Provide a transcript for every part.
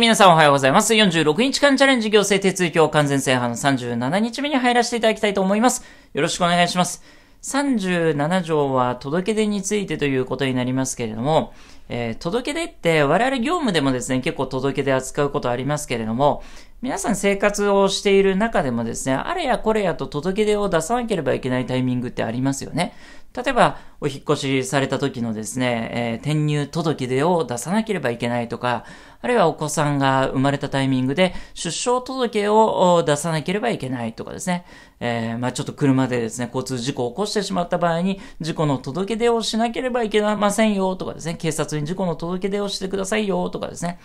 皆さんおはようございます。46日間チャレンジ行政手続きを完全制覇の37日目に入らせていただきたいと思います。よろしくお願いします。37条は届け出についてということになりますけれども、えー、届け出って我々業務でもですね、結構届け出扱うことありますけれども、皆さん生活をしている中でもですね、あれやこれやと届け出を出さなければいけないタイミングってありますよね。例えば、お引越しされた時のですね、えー、転入届出を出さなければいけないとか、あるいはお子さんが生まれたタイミングで出生届を出さなければいけないとかですね、えー、まあちょっと車でですね、交通事故を起こしてしまった場合に、事故の届出をしなければいけませんよとかですね、警察に事故の届出をしてくださいよとかですね、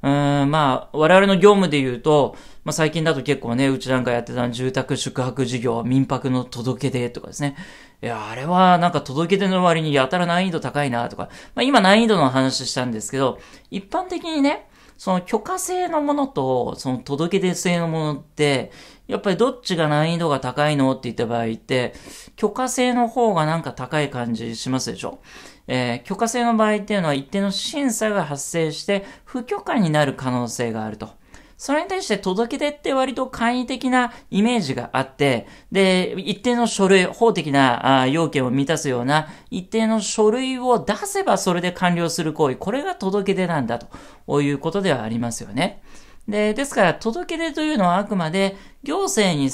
うんまあ、我々の業務で言うと、まあ、最近だと結構ね、うちなんかやってた住宅宿泊事業、民泊の届出とかですね、いや、あれはなんか届け出の割にやたら難易度高いなとか、まあ、今難易度の話したんですけど、一般的にね、その許可制のものと、その届け出制のものって、やっぱりどっちが難易度が高いのって言った場合って、許可制の方がなんか高い感じしますでしょえー、許可制の場合っていうのは一定の審査が発生して不許可になる可能性があると。それに対して届け出って割と簡易的なイメージがあって、で、一定の書類、法的な要件を満たすような一定の書類を出せばそれで完了する行為、これが届け出なんだということではありますよね。で、ですから、届け出というのはあくまで、行政に、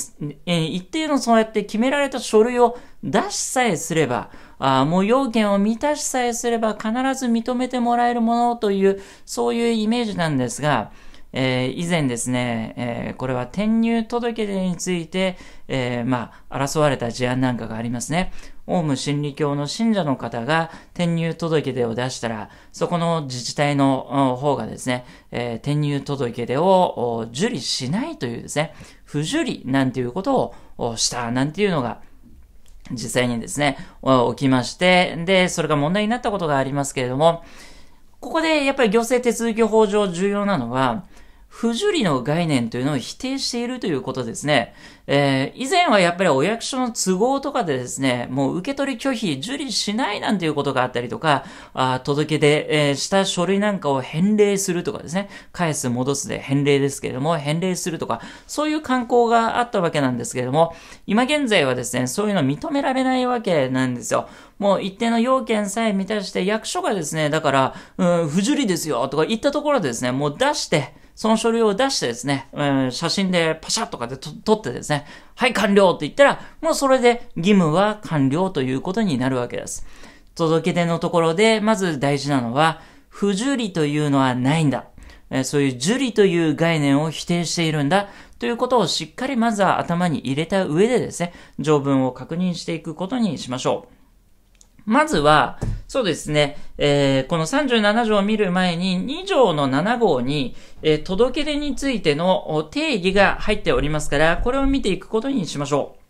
えー、一定のそうやって決められた書類を出しさえすれば、あもう要件を満たしさえすれば必ず認めてもらえるものという、そういうイメージなんですが、えー、以前ですね、えー、これは転入届出について、えー、まあ、争われた事案なんかがありますね。オウム真理教の信者の方が転入届出を出したら、そこの自治体の方がですね、えー、転入届出を受理しないというですね、不受理なんていうことをしたなんていうのが、実際にですね、起きまして、で、それが問題になったことがありますけれども、ここでやっぱり行政手続き法上重要なのは、不受理の概念というのを否定しているということですね。えー、以前はやっぱりお役所の都合とかでですね、もう受け取り拒否、受理しないなんていうことがあったりとか、あ届け出、えー、した書類なんかを返礼するとかですね、返す戻すで返礼ですけれども、返礼するとか、そういう慣行があったわけなんですけれども、今現在はですね、そういうの認められないわけなんですよ。もう一定の要件さえ満たして、役所がですね、だから、うん、不受理ですよとか言ったところでですね、もう出して、その書類を出してですね、えー、写真でパシャッとかで撮ってですね、はい、完了って言ったら、もうそれで義務は完了ということになるわけです。届け出のところで、まず大事なのは、不受理というのはないんだ。えー、そういう受理という概念を否定しているんだ。ということをしっかりまずは頭に入れた上でですね、条文を確認していくことにしましょう。まずは、そうですね、えー、この37条を見る前に、2条の7号に、えー、届け出についての定義が入っておりますから、これを見ていくことにしましょう。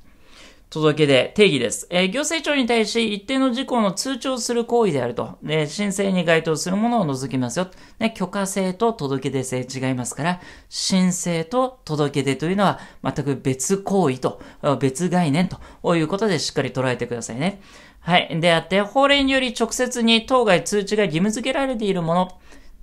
届け出、定義です。えー、行政庁に対し一定の事項の通知をする行為であると。申請に該当するものを除きますよ。ね、許可制と届け出制違いますから、申請と届け出というのは全く別行為と、別概念ということでしっかり捉えてくださいね。はい。であって、法令により直接に当該通知が義務付けられているもの。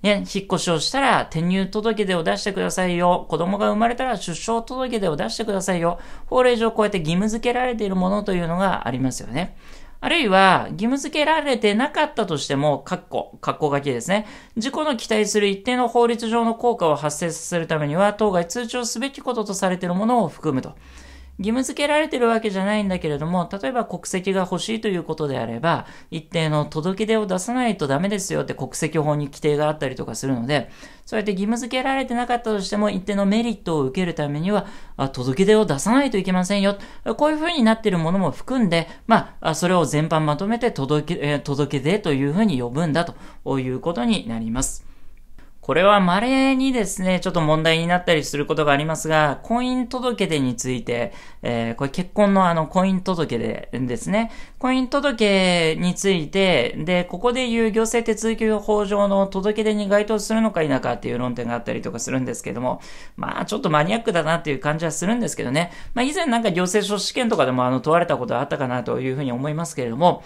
ね、引っ越しをしたら転入届出を出してくださいよ。子供が生まれたら出生届出を出してくださいよ。法令上こうやって義務付けられているものというのがありますよね。あるいは、義務付けられてなかったとしても、括弧、括弧書きですね。事故の期待する一定の法律上の効果を発生させるためには、当該通知をすべきこととされているものを含むと。義務付けられてるわけじゃないんだけれども、例えば国籍が欲しいということであれば、一定の届け出を出さないとダメですよって国籍法に規定があったりとかするので、そうやって義務付けられてなかったとしても、一定のメリットを受けるためには、届け出を出さないといけませんよ。こういう風になってるものも含んで、まあ、それを全般まとめて届け、届け出という風に呼ぶんだということになります。これは稀にですね、ちょっと問題になったりすることがありますが、婚姻届出について、えー、これ結婚のあの婚姻届でですね、婚姻届について、で、ここでいう行政手続き法上の届出に該当するのか否かっていう論点があったりとかするんですけども、まあちょっとマニアックだなっていう感じはするんですけどね、まあ以前なんか行政書試験とかでもあの問われたことはあったかなというふうに思いますけれども、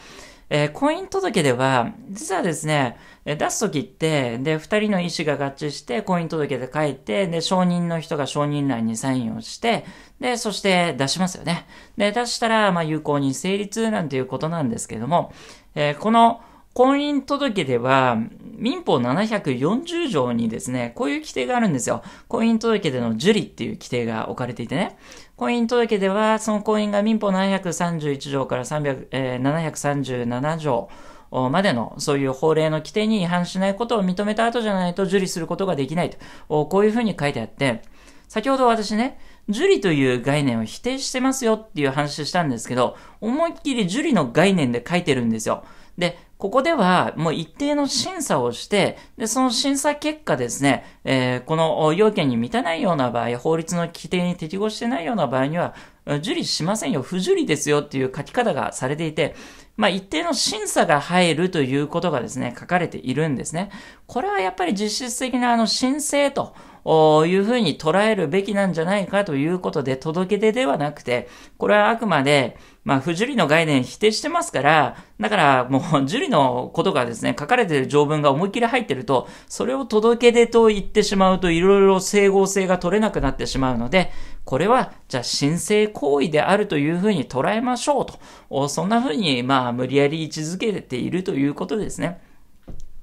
えー、婚姻届では、実はですね、出すときって、で、二人の意思が合致して、婚姻届で書いて、で、承認の人が承認欄にサインをして、で、そして出しますよね。で、出したら、まあ、有効に成立なんていうことなんですけども、えー、この、婚姻届では、民法740条にですね、こういう規定があるんですよ。婚姻届での受理っていう規定が置かれていてね。婚姻届では、その婚姻が民法731条から300、えー、737条、までの、そういう法令の規定に違反しないことを認めた後じゃないと受理することができないと、こういうふうに書いてあって、先ほど私ね、受理という概念を否定してますよっていう話したんですけど、思いっきり受理の概念で書いてるんですよ。で、ここではもう一定の審査をして、で、その審査結果ですね、えー、この要件に満たないような場合、法律の規定に適合してないような場合には、受理しませんよ、不受理ですよっていう書き方がされていて、まあ、一定の審査が入るということがですね、書かれているんですね。これはやっぱり実質的なあの申請と、いうふうに捉えるべきなんじゃないかということで、届け出ではなくて、これはあくまで、まあ、不受理の概念否定してますから、だからもう受理のことがですね、書かれている条文が思いっきり入ってると、それを届け出と言ってしまうといろいろ整合性が取れなくなってしまうので、これは、じゃあ申請行為であるというふうに捉えましょうと、そんなふうに、まあ、無理やり位置づけているということですね。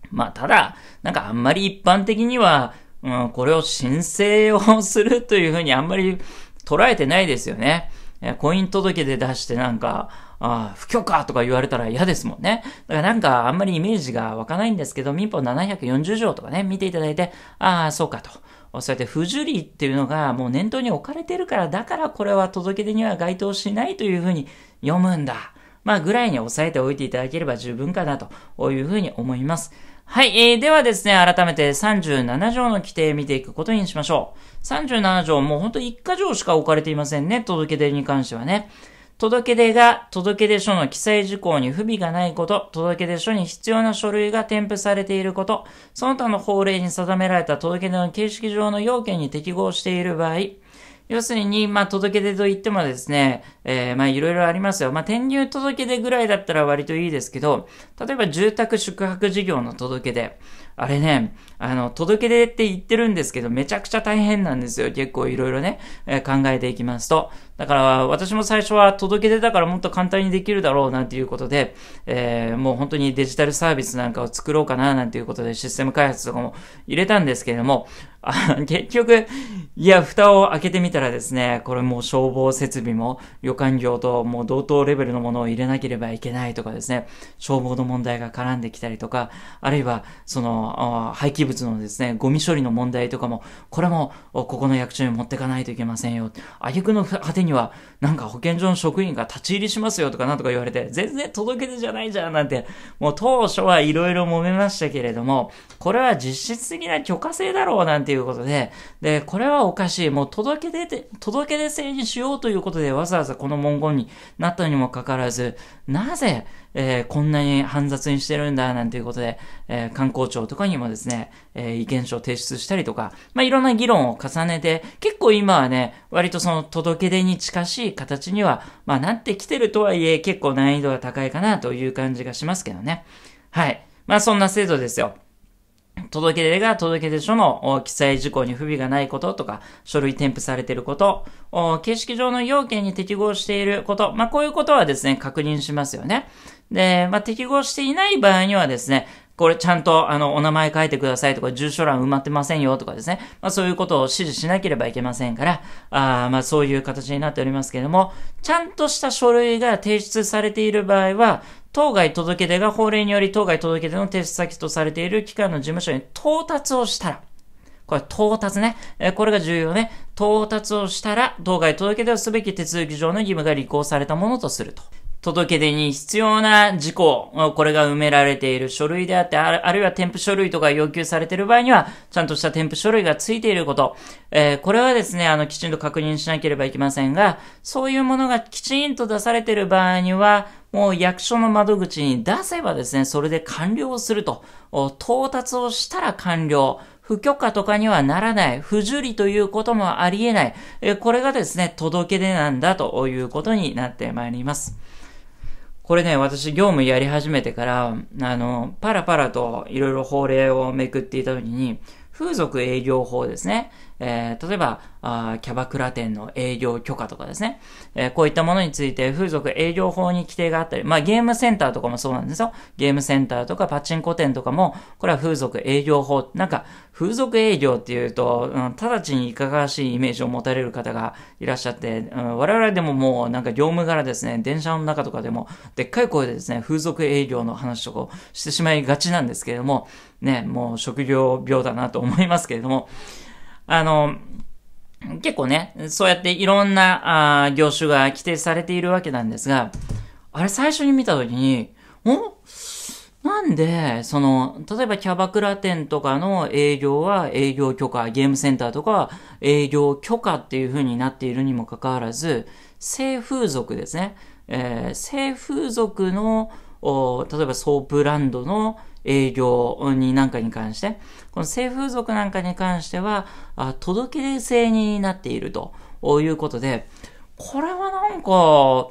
まあ、ただ、なんかあんまり一般的には、うん、これを申請をするというふうにあんまり捉えてないですよね。婚姻届で出してなんか、ああ、不許可とか言われたら嫌ですもんね。だからなんかあんまりイメージが湧かないんですけど、民法740条とかね、見ていただいて、ああ、そうかと。そうやって不受理っていうのがもう念頭に置かれてるから、だからこれは届け出には該当しないというふうに読むんだ。まあぐらいに抑えておいていただければ十分かなというふうに思います。はい、えー、ではですね、改めて37条の規定見ていくことにしましょう。37条、もうほんと1箇条しか置かれていませんね、届け出に関してはね。届け出が、届け出書の記載事項に不備がないこと、届け出書に必要な書類が添付されていること、その他の法令に定められた届け出の形式上の要件に適合している場合、要するに、まあ、届け出といってもですね、えー、まあ、いろいろありますよ。まあ、転入届出ぐらいだったら割といいですけど、例えば住宅宿泊事業の届け出。あれね、あの、届け出って言ってるんですけど、めちゃくちゃ大変なんですよ。結構いろいろね、えー、考えていきますと。だから私も最初は届け出だからもっと簡単にできるだろうなんていうことで、えー、もう本当にデジタルサービスなんかを作ろうかななんていうことでシステム開発とかも入れたんですけれども、あ結局、いや、蓋を開けてみたらですね、これもう消防設備も旅館業ともう同等レベルのものを入れなければいけないとかですね、消防の問題が絡んできたりとか、あるいはその廃棄物のですね、ゴミ処理の問題とかも、これもここの役所に持ってかないといけませんよ。挙句の果てにはなんか保健所の職員が立ち入りしますよとかなんとか言われて、全然届け出じゃないじゃんなんて、もう当初はいろいろ揉めましたけれども、これは実質的な許可制だろうなんていうことで、で、これはおかしい。もう届け出て、届け出制にしようということでわざわざこの文言になったにもかかわらず、なぜ、えー、こんなに煩雑にしてるんだなんていうことで、えー、観光庁とかにもですね、えー、意見書を提出したりとか、まあ、いろんな議論を重ねて、結構今はね、割とその届け出にに近しい形には、まあ、なってきてるとはいえ、結構難易度が高いかなという感じがしますけどね。はい。まあ、そんな制度ですよ。届け出が届出書の記載事項に不備がないこととか、書類添付されていること、形式上の要件に適合していること、まあ、こういうことはですね、確認しますよね。で、まあ、適合していない場合にはですね、これちゃんとあのお名前書いてくださいとか、住所欄埋まってませんよとかですね、まあ、そういうことを指示しなければいけませんから、あまあそういう形になっておりますけれども、ちゃんとした書類が提出されている場合は、当該届出が法令により当該届出の提出先とされている機関の事務所に到達をしたら、これ到達ね。えこれが重要ね。到達をしたら、当該届出をすべき手続き上の義務が履行されたものとすると。届け出に必要な事項、これが埋められている書類であって、あるいは添付書類とか要求されている場合には、ちゃんとした添付書類が付いていること、えー、これはですね、あの、きちんと確認しなければいけませんが、そういうものがきちんと出されている場合には、もう役所の窓口に出せばですね、それで完了すると、到達をしたら完了。不許可とかにはならない、不受理ということもあり得ない、これがですね、届け出なんだということになってまいります。これね、私業務やり始めてから、あの、パラパラといろいろ法令をめくっていた時に、風俗営業法ですね。えー、例えばあ、キャバクラ店の営業許可とかですね、えー、こういったものについて風俗営業法に規定があったり、まあゲームセンターとかもそうなんですよ。ゲームセンターとかパチンコ店とかも、これは風俗営業法、なんか風俗営業っていうと、うん、直ちにいかがわしいイメージを持たれる方がいらっしゃって、うん、我々でももうなんか業務柄ですね、電車の中とかでも、でっかい声でですね、風俗営業の話とかをしてしまいがちなんですけれども、ね、もう職業病だなと思いますけれども、あの、結構ね、そうやっていろんなあ業種が規定されているわけなんですが、あれ最初に見たときに、おなんで、その、例えばキャバクラ店とかの営業は営業許可、ゲームセンターとかは営業許可っていう風になっているにもかかわらず、性風俗ですね。えー、性風俗の、例えばソープランドの、営業になんかに関して、この性風俗なんかに関しては、あ届け出制になっているということで、これはなんか、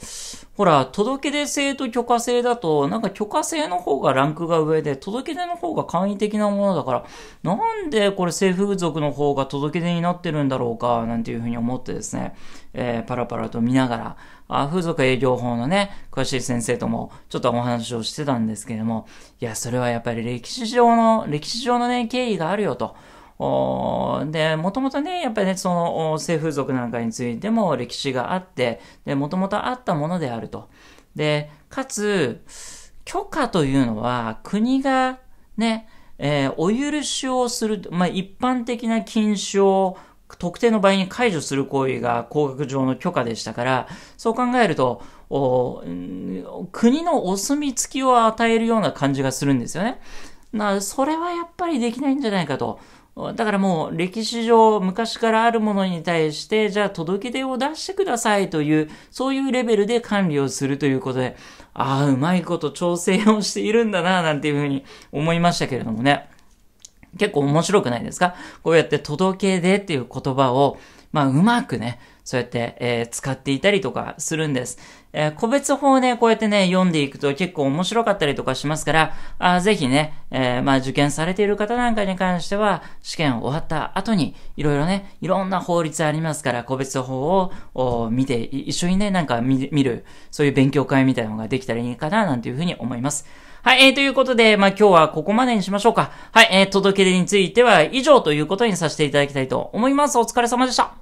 ほら、届け出制と許可制だと、なんか許可制の方がランクが上で、届け出の方が簡易的なものだから、なんでこれ性風俗の方が届け出になってるんだろうか、なんていうふうに思ってですね、えー、パラパラと見ながら、あ、風俗営業法のね、詳しい先生ともちょっとお話をしてたんですけれども、いや、それはやっぱり歴史上の、歴史上のね、経緯があるよと。で、もともとね、やっぱりね、その性風俗なんかについても歴史があって、で、もともとあったものであると。で、かつ、許可というのは国がね、えー、お許しをする、まあ、一般的な禁止を特定の場合に解除する行為が工学上の許可でしたから、そう考えると、国のお墨付きを与えるような感じがするんですよね。なそれはやっぱりできないんじゃないかと。だからもう歴史上昔からあるものに対して、じゃあ届け出を出してくださいという、そういうレベルで管理をするということで、ああ、うまいこと調整をしているんだな、なんていうふうに思いましたけれどもね。結構面白くないですかこうやって届け出っていう言葉を、まあうまくね、そうやって、えー、使っていたりとかするんです。えー、個別法をね、こうやってね、読んでいくと結構面白かったりとかしますから、あぜひね、えー、まあ、受験されている方なんかに関しては、試験終わった後に、いろいろね、いろんな法律ありますから、個別法を見て、一緒にね、なんか見る、そういう勉強会みたいなのができたらいいかな、なんていうふうに思います。はい、えー、ということで、まあ、今日はここまでにしましょうか。はい、えー、届け出については以上ということにさせていただきたいと思います。お疲れ様でした。